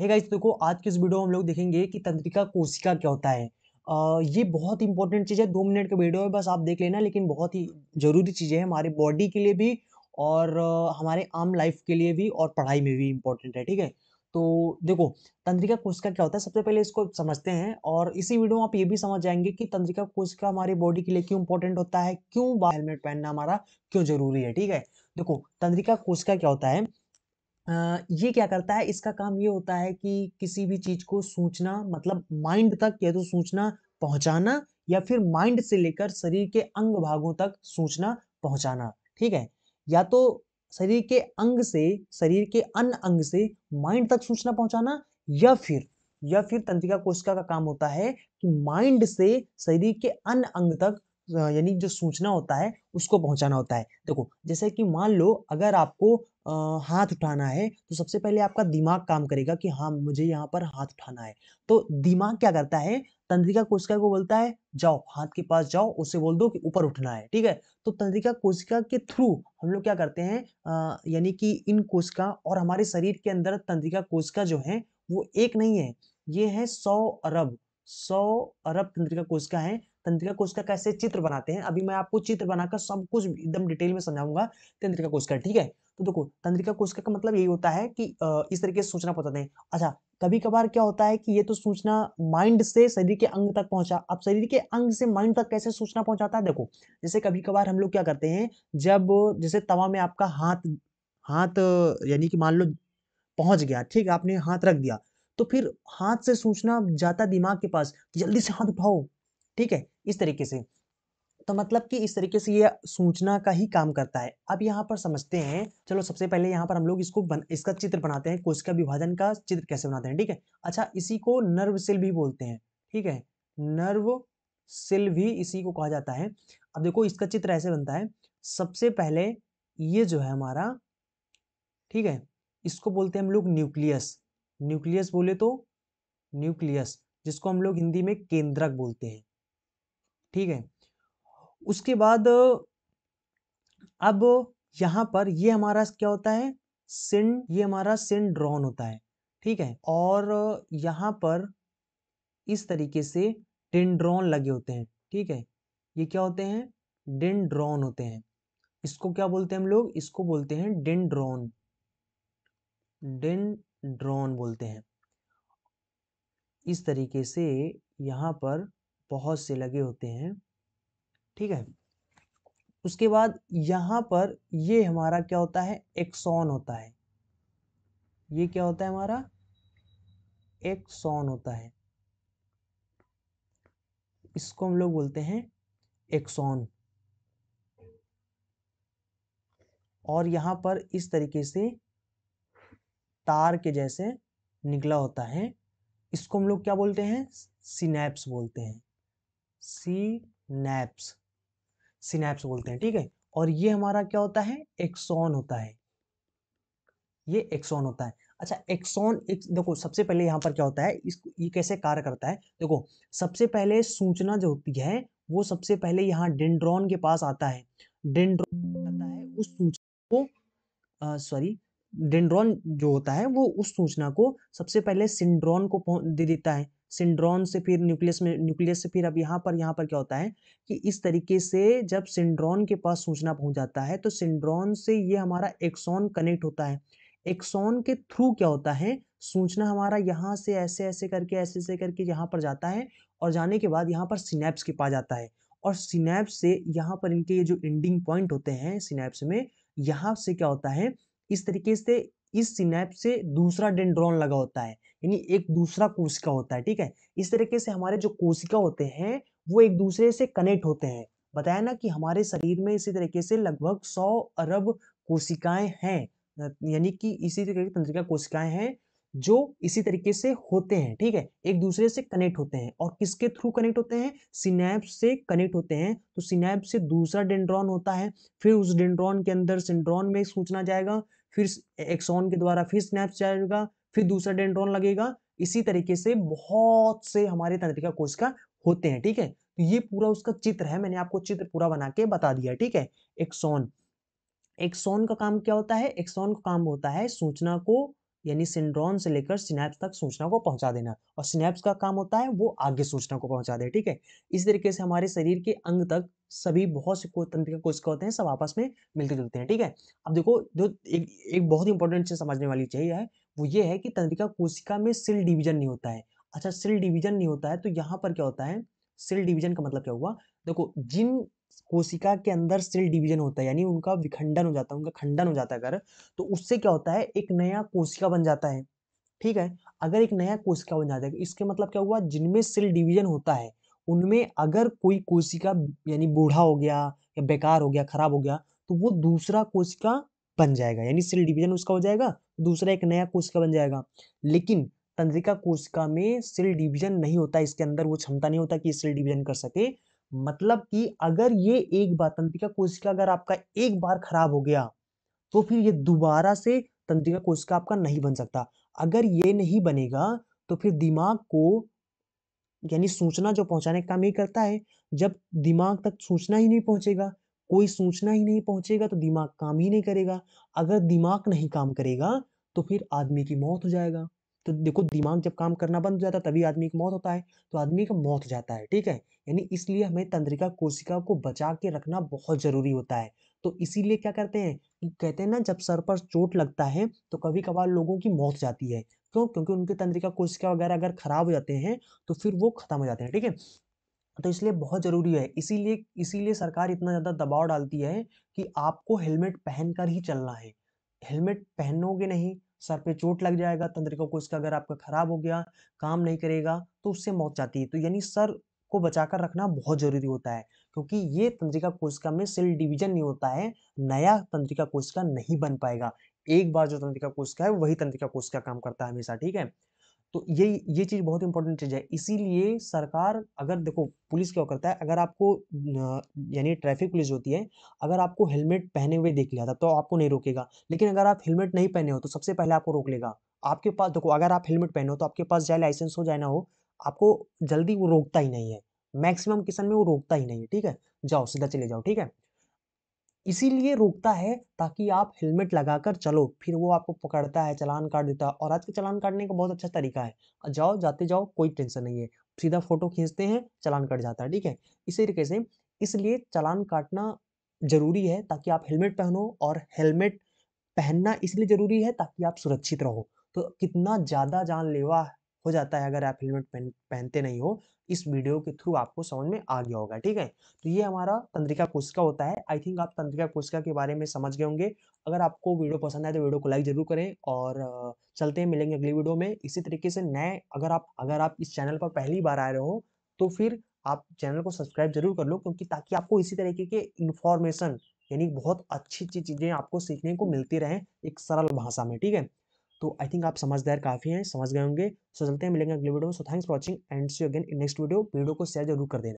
है गाइस देखो आज के इस वीडियो में हम लोग देखेंगे कि तंत्रिका कोशिका क्या होता है आ, ये बहुत इंपॉर्टेंट चीज़ है दो मिनट का वीडियो है बस आप देख लेना लेकिन बहुत ही ज़रूरी चीज़ें हैं हमारे बॉडी के लिए भी और हमारे आम लाइफ के लिए भी और पढ़ाई में भी इम्पोर्टेंट है ठीक है तो देखो तंत्रिका कोशिका क्या होता है सबसे पहले इसको समझते हैं और इसी वीडियो में आप ये भी समझ जाएंगे कि तंत्रिका कोशिका हमारे बॉडी के लिए क्यों इंपॉर्टेंट होता है क्यों हेलमेट पहनना हमारा क्यों जरूरी है ठीक है देखो तंत्रिका कोशिका क्या होता है ये क्या करता है इसका काम ये होता है कि किसी भी चीज को सूचना मतलब माइंड तक या तो सूचना पहुंचाना या फिर माइंड से लेकर शरीर के अंग भागों तक सूचना पहुंचाना ठीक है या तो शरीर के अंग से शरीर के अन्य अंग से माइंड तक सूचना पहुंचाना या फिर या फिर तंत्रिका कोशिका का काम होता है कि माइंड से शरीर के अन्य अंग तक यानी जो सूचना होता है उसको पहुंचाना होता है देखो जैसे कि मान लो अगर आपको आ, हाथ उठाना है तो सबसे पहले आपका दिमाग काम करेगा कि हाँ मुझे यहाँ पर हाथ उठाना है तो दिमाग क्या करता है तंत्रिका कोशिका को बोलता है जाओ हाथ के पास जाओ उसे बोल दो कि ऊपर उठना है ठीक है तो तंत्रिका कोशिका के थ्रू हम लोग क्या करते हैं यानी कि इन कोशिका और हमारे शरीर के अंदर तंत्रिका कोशिका जो है वो एक नहीं है ये है सौ अरब सौ अरब तंत्रिका कोशिका है तंत्रिका कोशिका कैसे चित्र बनाते हैं अभी मैं आपको चित्र बनाकर सब कुछ एकदम डिटेल में समझाऊंगा तंत्रिका कोशिका ठीक है तो देखो तंत्रिका कोशिका का मतलब यही होता है कि इस तरीके से सूचना पहुंचाते हैं अच्छा कभी कभार क्या होता है कि ये तो सूचना माइंड से शरीर के अंग तक पहुंचा अब शरीर के अंग से माइंड तक कैसे सूचना पहुंचाता है देखो जैसे कभी कभार हम लोग क्या करते हैं जब जैसे तवा में आपका हाथ हाथ यानी कि मान लो पहुंच गया ठीक है आपने हाथ रख दिया तो फिर हाथ से सूचना जाता दिमाग के पास जल्दी से हाथ उठाओ ठीक है इस तरीके से तो मतलब कि इस तरीके से ये सूचना का ही काम करता है अब यहाँ पर समझते हैं चलो सबसे पहले यहाँ पर हम लोग इसको बन, इसका चित्र बनाते हैं कोशिका विभाजन का चित्र कैसे बनाते हैं ठीक है अच्छा इसी को नर्व सेल भी बोलते हैं ठीक है नर्व सेल भी इसी को कहा जाता है अब देखो इसका चित्र ऐसे बनता है सबसे पहले ये जो है हमारा ठीक है इसको बोलते हैं हम लोग न्यूक्लियस न्यूक्लियस बोले तो न्यूक्लियस जिसको हम लोग हिंदी में केंद्रक बोलते हैं ठीक है उसके बाद अब यहां पर ये हमारा क्या होता है सिंड ये हमारा सिंड्रॉन होता है ठीक है और यहां पर इस तरीके से डेंड्रॉन लगे होते हैं ठीक है ये क्या होते हैं डेंड्रॉन होते हैं इसको क्या बोलते हैं हम लोग इसको बोलते हैं डिंड्रॉन डें ड्रोन बोलते हैं इस तरीके से यहाँ पर बहुत से लगे होते हैं ठीक है उसके बाद यहाँ पर ये हमारा क्या होता है एक्सॉन होता है ये क्या होता है हमारा एक्सॉन होता है इसको हम लोग बोलते हैं एक्सॉन और यहाँ पर इस तरीके से तार के जैसे निकला होता है इसको हम लोग क्या बोलते हैं सिनेप्स बोलते हैं सीनैप्स सिनेप्स बोलते हैं ठीक है और ये हमारा क्या होता है एक्सॉन होता है ये एक्सॉन होता है अच्छा एक्सॉन एक देखो सबसे पहले यहाँ पर क्या होता है इसको ये कैसे कार्य करता है देखो सबसे पहले सूचना जो होती है वो सबसे पहले यहाँ डेंड्रॉन के पास आता है डेंड्रॉन आता है उस सूचना को सॉरी डेंड्रॉन जो होता है वो उस सूचना को सबसे पहले सिंड्रॉन को दे देता है सिंड्रॉन से फिर न्यूक्लियस में न्यूक्लियस से फिर अब यहाँ पर यहाँ पर क्या होता है कि इस तरीके से जब सिंड्रॉन के पास सूचना पहुँच जाता है तो सिंड्रॉन से ये हमारा एक्सॉन कनेक्ट होता है एक्सॉन के थ्रू क्या होता है सूचना हमारा यहाँ से ऐसे ऐसे करके ऐसे ऐसे करके यहाँ पर जाता है और जाने के बाद यहाँ पर सिनेप्स के पास जाता है और सिनेप्स से यहाँ पर इनके ये जो एंडिंग पॉइंट होते हैं सिनेप्स में यहाँ से क्या होता है इस तरीके से इस सिनेप से दूसरा डेंड्रॉन लगा होता है यानी एक दूसरा कोशिका होता है ठीक है इस तरीके से हमारे जो कोशिका होते हैं वो एक दूसरे से कनेक्ट होते हैं बताया ना कि हमारे शरीर में इसी तरीके से लगभग सौ अरब कोशिकाएं हैं यानी कि इसी तरीके की तंत्रिका कोशिकाएं हैं जो इसी तरीके से होते हैं ठीक है एक दूसरे से कनेक्ट होते हैं और किसके थ्रू कनेक्ट होते हैं सिनेप से कनेक्ट होते हैं तो सिनेप से दूसरा डेंड्रॉन होता है फिर उस डेंड्रॉन के अंदर सिंड्रॉन में सूचना जाएगा फिर एक्सॉन के द्वारा फिर स्नैप्स जाएगा फिर दूसरा डेंड्रॉन लगेगा इसी तरीके से बहुत से हमारे तंत्रिका कोशिका होते हैं ठीक है तो ये पूरा उसका चित्र है मैंने आपको चित्र पूरा बना के बता दिया ठीक है एक्सॉन एक्सॉन का काम क्या होता है एक्सॉन का काम होता है सूचना को यानी सिंड्रॉन से लेकर स्नैप्स तक सूचना को पहुंचा देना और स्नैप्स का काम होता है वो आगे सूचना को पहुंचा दे ठीक है इस तरीके से हमारे शरीर के अंग तक सभी बहुत से तंत्रिका कोशिका होते हैं सब आपस में मिलते जुलते हैं ठीक है अब देखो जो एक एक बहुत इंपॉर्टेंट चीज समझने वाली चाहिए है वो ये है कि तंत्रिका कोशिका में सिल डिवीजन नहीं होता है अच्छा सिल डिवीजन नहीं होता है तो यहाँ पर क्या होता है सिल डिवीजन का मतलब क्या हुआ देखो जिन कोशिका के अंदर सेल डिवीजन होता है यानी उनका विखंडन हो जाता है उनका खंडन हो जाता है अगर तो उससे क्या होता है एक नया कोशिका बन जाता है ठीक है अगर एक नया कोशिका बन जाता है तो इसके मतलब क्या हुआ जिनमें सेल डिवीजन होता है उनमें अगर कोई कोशिका यानी बूढ़ा हो गया या बेकार हो गया खराब हो गया तो वो दूसरा कोशिका बन जाएगा यानी सेल डिवीजन उसका हो जाएगा दूसरा एक नया कोशिका बन जाएगा लेकिन तंत्रिका कोशिका में सेल डिवीजन नहीं होता इसके अंदर वो क्षमता नहीं होता कि सेल डिवीजन कर सके मतलब कि अगर ये एक बार तंत्रिका कोशिका अगर आपका एक बार खराब हो गया तो फिर ये दोबारा से तंत्रिका कोशिका आपका नहीं बन सकता अगर ये नहीं बनेगा तो फिर दिमाग को यानी सूचना जो पहुंचाने का काम ही करता है जब दिमाग तक सूचना ही नहीं पहुंचेगा कोई सूचना ही नहीं पहुंचेगा तो दिमाग काम ही नहीं करेगा अगर दिमाग नहीं काम करेगा तो फिर आदमी की मौत हो जाएगा तो देखो दिमाग जब काम करना बंद हो जाता है तभी आदमी की मौत होता है तो आदमी का मौत हो जाता है ठीक है यानी इसलिए हमें तंत्रिका कोशिका को बचा के रखना बहुत ज़रूरी होता है तो इसीलिए क्या करते हैं कहते हैं ना जब सर पर चोट लगता है तो कभी कभार लोगों की मौत जाती है क्यों क्योंकि उनके तंत्रिका कोशिका वगैरह अगर खराब हो जाते हैं तो फिर वो ख़त्म हो जाते हैं ठीक है तो इसलिए बहुत ज़रूरी है इसीलिए इसीलिए सरकार इतना ज़्यादा दबाव डालती है कि आपको हेलमेट पहन कर ही चलना है हेलमेट पहनोगे नहीं सर पे चोट लग जाएगा तंत्रिका कोश का अगर आपका खराब हो गया काम नहीं करेगा तो उससे मौत जाती है तो यानी सर को बचाकर रखना बहुत जरूरी होता है क्योंकि ये तंत्रिका कोशिका में सेल डिवीजन नहीं होता है नया तंत्रिका कोशिका नहीं बन पाएगा एक बार जो तंत्रिका कोशिका है वही तंत्रिका कोशिका काम करता है हमेशा ठीक है तो ये ये चीज़ बहुत इंपॉर्टेंट चीज़ है इसीलिए सरकार अगर देखो पुलिस क्या करता है अगर आपको यानी ट्रैफिक पुलिस होती है अगर आपको हेलमेट पहने हुए देख लिया था तो आपको नहीं रोकेगा लेकिन अगर आप हेलमेट नहीं पहने हो तो सबसे पहले आपको रोक लेगा आपके पास देखो अगर आप हेलमेट पहने हो तो आपके पास जाए लाइसेंस हो जाए ना हो आपको जल्दी वो रोकता ही नहीं है मैक्सिमम किसान में वो रोकता ही नहीं है ठीक है जाओ सीधा चले जाओ ठीक है इसीलिए रोकता है ताकि आप हेलमेट लगाकर चलो फिर वो आपको पकड़ता है चलान काट देता है और आज के चलान काटने का बहुत अच्छा तरीका है जाओ जाते जाओ कोई टेंशन नहीं है सीधा फोटो खींचते हैं चलान कट जाता है ठीक है इसी तरीके से इसलिए चलान काटना ज़रूरी है ताकि आप हेलमेट पहनो और हेलमेट पहनना इसलिए ज़रूरी है ताकि आप सुरक्षित रहो तो कितना ज़्यादा जानलेवा हो जाता है अगर आप हेलमेट पहन पहनते नहीं हो इस वीडियो के थ्रू आपको समझ में आ गया होगा ठीक है तो ये हमारा तंत्रिका कोशिका होता है आई थिंक आप तंत्रिका कोशिका के बारे में समझ गए होंगे अगर आपको वीडियो पसंद आए तो वीडियो को लाइक जरूर करें और चलते हैं मिलेंगे अगली वीडियो में इसी तरीके से नए अगर आप अगर आप इस चैनल पर पहली बार आ रहे हो तो फिर आप चैनल को सब्सक्राइब जरूर कर लो क्योंकि ताकि आपको इसी तरीके के इन्फॉर्मेशन यानी बहुत अच्छी अच्छी चीज़ें आपको सीखने को मिलती रहें एक सरल भाषा में ठीक है तो आई थिंक आप समझदार काफ़ी हैं समझ गए होंगे सो चलते हैं मिलेंगे अगले वीडियो में so thanks for watching and see again next video video को शेयर जरूर कर देना